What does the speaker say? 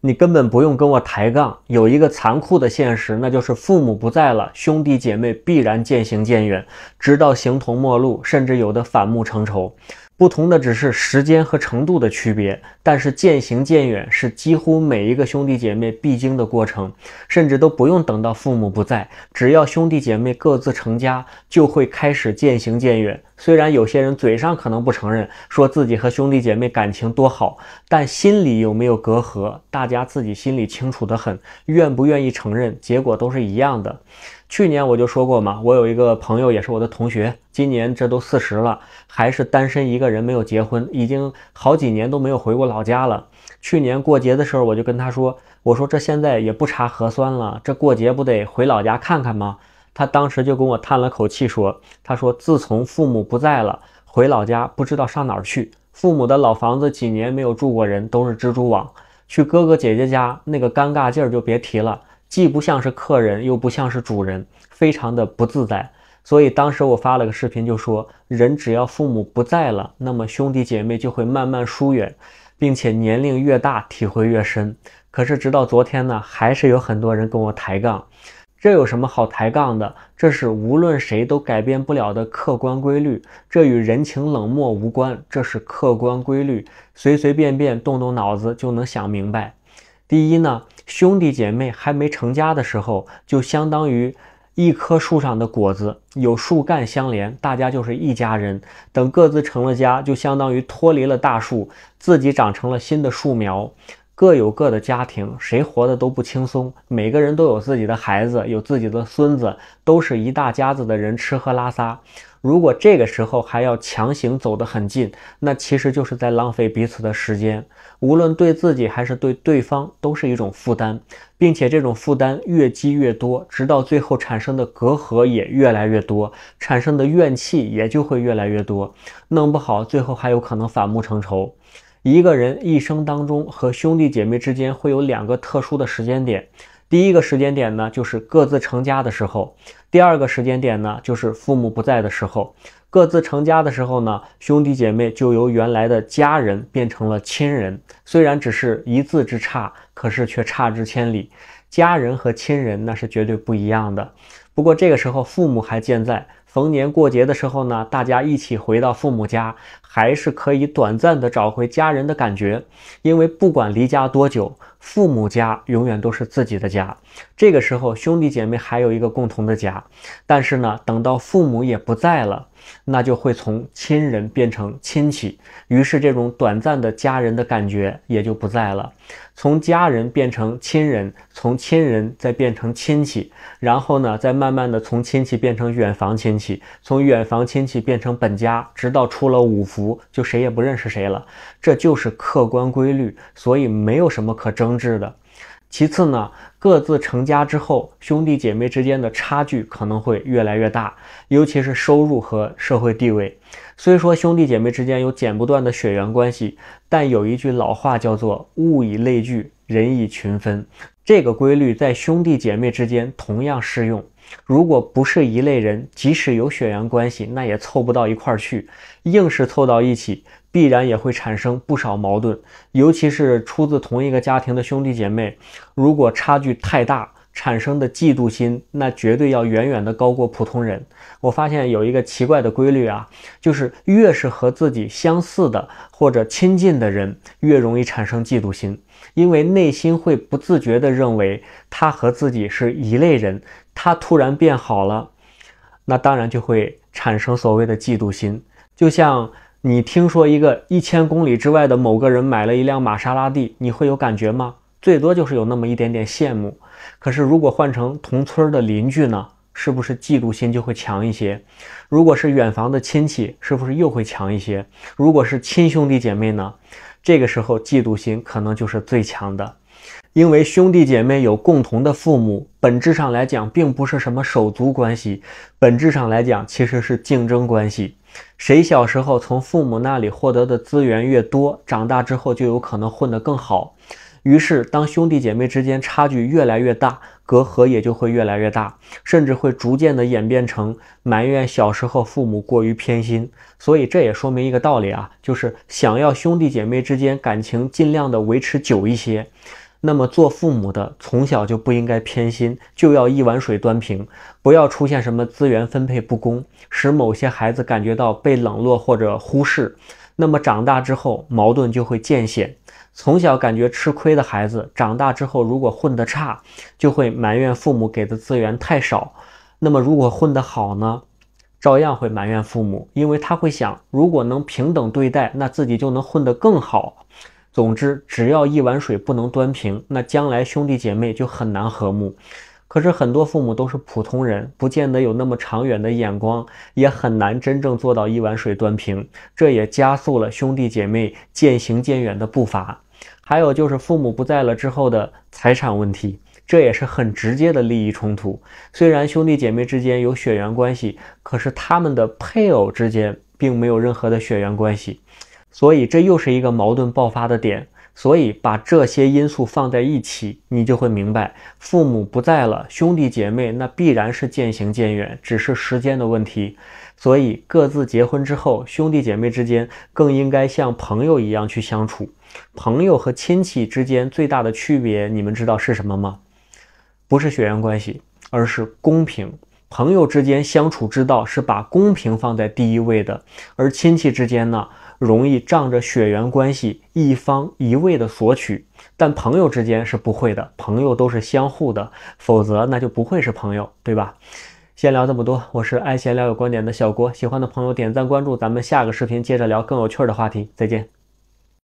你根本不用跟我抬杠。有一个残酷的现实，那就是父母不在了，兄弟姐妹必然渐行渐远，直到形同陌路，甚至有的反目成仇。不同的只是时间和程度的区别，但是渐行渐远是几乎每一个兄弟姐妹必经的过程，甚至都不用等到父母不在，只要兄弟姐妹各自成家，就会开始渐行渐远。虽然有些人嘴上可能不承认，说自己和兄弟姐妹感情多好，但心里有没有隔阂，大家自己心里清楚得很，愿不愿意承认，结果都是一样的。去年我就说过嘛，我有一个朋友也是我的同学，今年这都四十了，还是单身一个人，没有结婚，已经好几年都没有回过老家了。去年过节的时候，我就跟他说：“我说这现在也不查核酸了，这过节不得回老家看看吗？”他当时就跟我叹了口气说：“他说自从父母不在了，回老家不知道上哪儿去，父母的老房子几年没有住过人，都是蜘蛛网，去哥哥姐姐家那个尴尬劲儿就别提了。”既不像是客人，又不像是主人，非常的不自在。所以当时我发了个视频，就说：人只要父母不在了，那么兄弟姐妹就会慢慢疏远，并且年龄越大，体会越深。可是直到昨天呢，还是有很多人跟我抬杠。这有什么好抬杠的？这是无论谁都改变不了的客观规律，这与人情冷漠无关，这是客观规律，随随便便动动脑子就能想明白。第一呢。兄弟姐妹还没成家的时候，就相当于一棵树上的果子，有树干相连，大家就是一家人。等各自成了家，就相当于脱离了大树，自己长成了新的树苗，各有各的家庭，谁活的都不轻松。每个人都有自己的孩子，有自己的孙子，都是一大家子的人吃喝拉撒。如果这个时候还要强行走得很近，那其实就是在浪费彼此的时间，无论对自己还是对对方都是一种负担，并且这种负担越积越多，直到最后产生的隔阂也越来越多，产生的怨气也就会越来越多，弄不好最后还有可能反目成仇。一个人一生当中和兄弟姐妹之间会有两个特殊的时间点。第一个时间点呢，就是各自成家的时候；第二个时间点呢，就是父母不在的时候。各自成家的时候呢，兄弟姐妹就由原来的家人变成了亲人。虽然只是一字之差，可是却差之千里。家人和亲人那是绝对不一样的。不过这个时候父母还健在，逢年过节的时候呢，大家一起回到父母家，还是可以短暂的找回家人的感觉。因为不管离家多久，父母家永远都是自己的家。这个时候兄弟姐妹还有一个共同的家，但是呢，等到父母也不在了，那就会从亲人变成亲戚，于是这种短暂的家人的感觉也就不在了。从家人变成亲人，从亲人再变成亲戚，然后呢，再慢慢的从亲戚变成远房亲戚，从远房亲戚变成本家，直到出了五福，就谁也不认识谁了。这就是客观规律，所以没有什么可争执的。其次呢，各自成家之后，兄弟姐妹之间的差距可能会越来越大，尤其是收入和社会地位。虽说兄弟姐妹之间有剪不断的血缘关系，但有一句老话叫做“物以类聚，人以群分”，这个规律在兄弟姐妹之间同样适用。如果不是一类人，即使有血缘关系，那也凑不到一块儿去。硬是凑到一起，必然也会产生不少矛盾。尤其是出自同一个家庭的兄弟姐妹，如果差距太大。产生的嫉妒心，那绝对要远远的高过普通人。我发现有一个奇怪的规律啊，就是越是和自己相似的或者亲近的人，越容易产生嫉妒心，因为内心会不自觉的认为他和自己是一类人。他突然变好了，那当然就会产生所谓的嫉妒心。就像你听说一个一千公里之外的某个人买了一辆玛莎拉蒂，你会有感觉吗？最多就是有那么一点点羡慕。可是，如果换成同村的邻居呢？是不是嫉妒心就会强一些？如果是远房的亲戚，是不是又会强一些？如果是亲兄弟姐妹呢？这个时候嫉妒心可能就是最强的，因为兄弟姐妹有共同的父母，本质上来讲，并不是什么手足关系，本质上来讲其实是竞争关系。谁小时候从父母那里获得的资源越多，长大之后就有可能混得更好。于是，当兄弟姐妹之间差距越来越大，隔阂也就会越来越大，甚至会逐渐的演变成埋怨小时候父母过于偏心。所以，这也说明一个道理啊，就是想要兄弟姐妹之间感情尽量的维持久一些，那么做父母的从小就不应该偏心，就要一碗水端平，不要出现什么资源分配不公，使某些孩子感觉到被冷落或者忽视，那么长大之后矛盾就会渐显。从小感觉吃亏的孩子，长大之后如果混得差，就会埋怨父母给的资源太少；那么如果混得好呢，照样会埋怨父母，因为他会想，如果能平等对待，那自己就能混得更好。总之，只要一碗水不能端平，那将来兄弟姐妹就很难和睦。可是很多父母都是普通人，不见得有那么长远的眼光，也很难真正做到一碗水端平。这也加速了兄弟姐妹渐行渐远的步伐。还有就是父母不在了之后的财产问题，这也是很直接的利益冲突。虽然兄弟姐妹之间有血缘关系，可是他们的配偶之间并没有任何的血缘关系，所以这又是一个矛盾爆发的点。所以把这些因素放在一起，你就会明白，父母不在了，兄弟姐妹那必然是渐行渐远，只是时间的问题。所以各自结婚之后，兄弟姐妹之间更应该像朋友一样去相处。朋友和亲戚之间最大的区别，你们知道是什么吗？不是血缘关系，而是公平。朋友之间相处之道是把公平放在第一位的，而亲戚之间呢？容易仗着血缘关系一方一味的索取，但朋友之间是不会的，朋友都是相互的，否则那就不会是朋友，对吧？先聊这么多，我是爱闲聊有观点的小郭，喜欢的朋友点赞关注，咱们下个视频接着聊更有趣的话题，再见。